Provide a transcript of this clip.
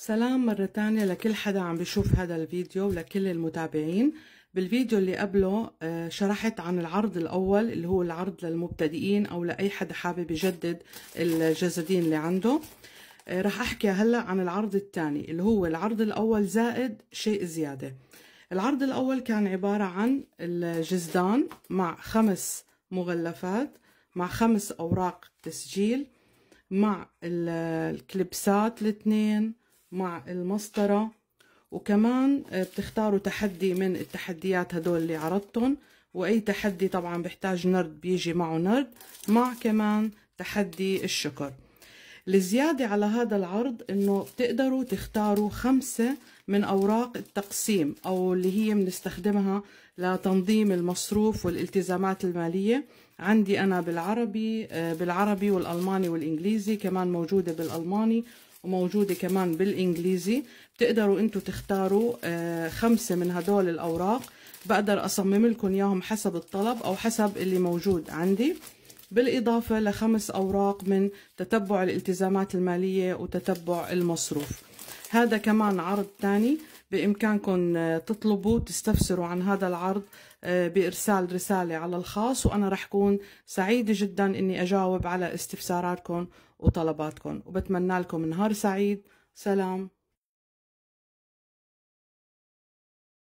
سلام مرة تانية لكل حدا عم بيشوف هذا الفيديو ولكل المتابعين بالفيديو اللي قبله آه، شرحت عن العرض الأول اللي هو العرض للمبتدئين أو لأي حدا حابب يجدد الجزدين اللي عنده آه، رح أحكي هلأ عن العرض الثاني اللي هو العرض الأول زائد شيء زيادة العرض الأول كان عبارة عن الجزدان مع خمس مغلفات مع خمس أوراق تسجيل مع الكلبسات الاثنين مع المسطرة وكمان آه، بتختاروا تحدي من التحديات هدول اللي عرضتهم واي تحدي طبعا بحتاج نرد بيجي معه نرد مع كمان تحدي الشكر الزيادة على هذا العرض انه بتقدروا تختاروا خمسة من اوراق التقسيم او اللي هي بنستخدمها لتنظيم المصروف والالتزامات المالية عندي انا بالعربي آه، بالعربي والالماني والانجليزي كمان موجودة بالالماني وموجوده كمان بالانجليزي بتقدروا أنتوا تختاروا آه، خمسه من هدول الاوراق بقدر اصمم لكم اياهم حسب الطلب او حسب اللي موجود عندي بالاضافه لخمس اوراق من تتبع الالتزامات الماليه وتتبع المصروف هذا كمان عرض تاني بإمكانكم آه، تطلبوا تستفسروا عن هذا العرض آه، بإرسال رسالة على الخاص وأنا رح كون سعيدة جدا أني أجاوب على استفساراتكم وطلباتكم وبتمنى لكم نهار سعيد سلام